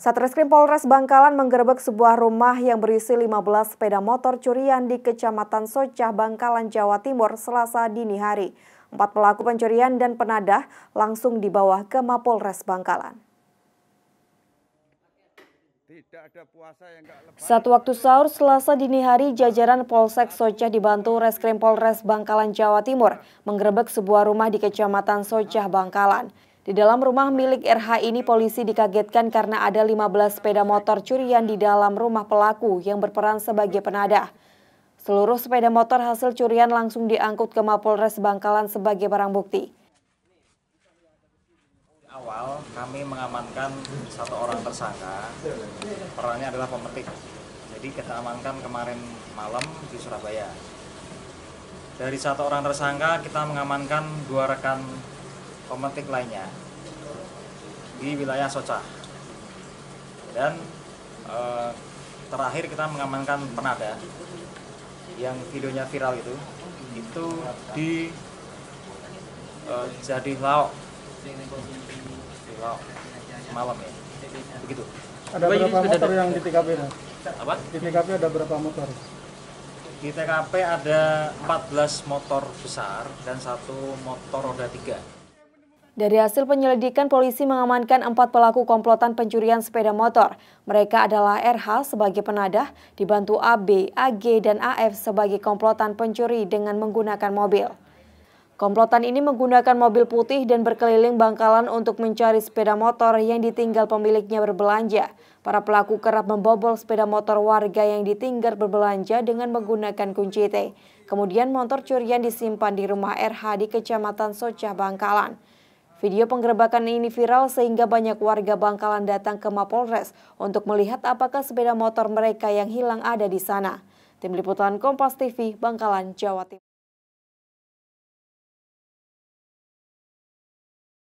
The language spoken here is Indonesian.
Satreskrim Polres Bangkalan menggerebek sebuah rumah yang berisi 15 sepeda motor curian di Kecamatan Socah, Bangkalan, Jawa Timur, Selasa dini hari. Empat pelaku pencurian dan penadah langsung dibawa ke Mapolres Bangkalan. Saat waktu sahur selasa dini hari, jajaran Polsek Socah dibantu Reskrim Polres Bangkalan, Jawa Timur menggerebek sebuah rumah di Kecamatan Socah, Bangkalan. Di dalam rumah milik RH ini polisi dikagetkan karena ada 15 sepeda motor curian di dalam rumah pelaku yang berperan sebagai penadah. Seluruh sepeda motor hasil curian langsung diangkut ke Mapolres Bangkalan sebagai barang bukti. Awal kami mengamankan satu orang tersangka, perannya adalah pemetik. Jadi kita amankan kemarin malam di Surabaya. Dari satu orang tersangka kita mengamankan dua rekan pemetik lainnya di wilayah Soca. Dan e, terakhir kita mengamankan penada yang videonya viral itu, itu di e, jadi lauk, di lauk malam ya, begitu. Ada berapa motor yang di TKP? Apa? Di TKP ada berapa motor? Di TKP ada 14 motor besar dan satu motor roda tiga. Dari hasil penyelidikan, polisi mengamankan empat pelaku komplotan pencurian sepeda motor. Mereka adalah RH sebagai penadah, dibantu AB, AG, dan AF sebagai komplotan pencuri dengan menggunakan mobil. Komplotan ini menggunakan mobil putih dan berkeliling bangkalan untuk mencari sepeda motor yang ditinggal pemiliknya berbelanja. Para pelaku kerap membobol sepeda motor warga yang ditinggal berbelanja dengan menggunakan kunci T. Kemudian motor curian disimpan di rumah RH di Kecamatan Socah Bangkalan. Video penggerebakan ini viral sehingga banyak warga Bangkalan datang ke Mapolres untuk melihat apakah sepeda motor mereka yang hilang ada di sana. Tim Liputan Kompas TV, Bangkalan, Jawa Timur.